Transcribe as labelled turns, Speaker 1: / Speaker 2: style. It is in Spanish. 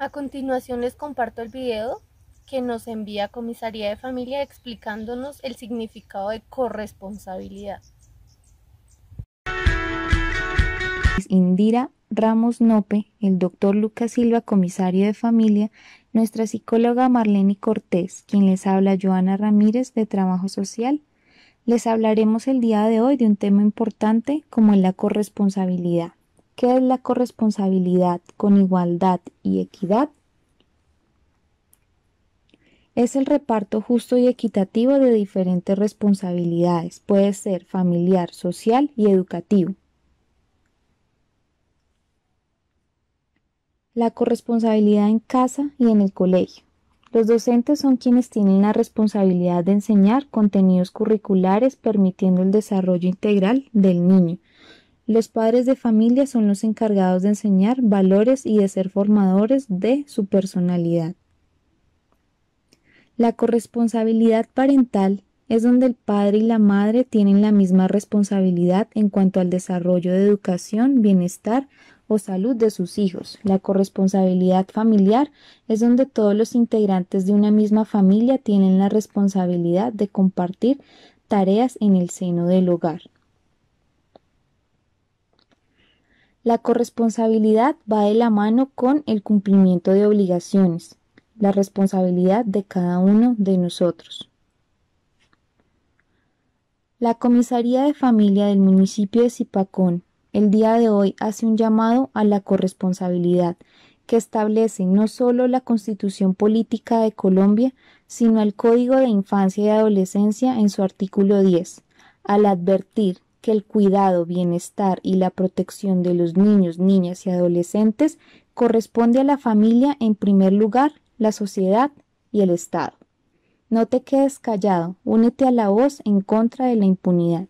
Speaker 1: A continuación les comparto el video que nos envía Comisaría de Familia explicándonos el significado de corresponsabilidad. Indira Ramos Nope, el doctor Lucas Silva, comisario de familia, nuestra psicóloga Marlene Cortés, quien les habla Joana Ramírez de Trabajo Social. Les hablaremos el día de hoy de un tema importante como es la corresponsabilidad. ¿Qué es la corresponsabilidad con igualdad y equidad? Es el reparto justo y equitativo de diferentes responsabilidades, puede ser familiar, social y educativo. La corresponsabilidad en casa y en el colegio. Los docentes son quienes tienen la responsabilidad de enseñar contenidos curriculares permitiendo el desarrollo integral del niño los padres de familia son los encargados de enseñar valores y de ser formadores de su personalidad. La corresponsabilidad parental es donde el padre y la madre tienen la misma responsabilidad en cuanto al desarrollo de educación, bienestar o salud de sus hijos. La corresponsabilidad familiar es donde todos los integrantes de una misma familia tienen la responsabilidad de compartir tareas en el seno del hogar. La corresponsabilidad va de la mano con el cumplimiento de obligaciones, la responsabilidad de cada uno de nosotros. La Comisaría de Familia del municipio de Zipacón el día de hoy hace un llamado a la corresponsabilidad que establece no solo la Constitución Política de Colombia, sino el Código de Infancia y Adolescencia en su artículo 10, al advertir el cuidado, bienestar y la protección de los niños, niñas y adolescentes corresponde a la familia en primer lugar, la sociedad y el Estado. No te quedes callado, únete a la voz en contra de la impunidad.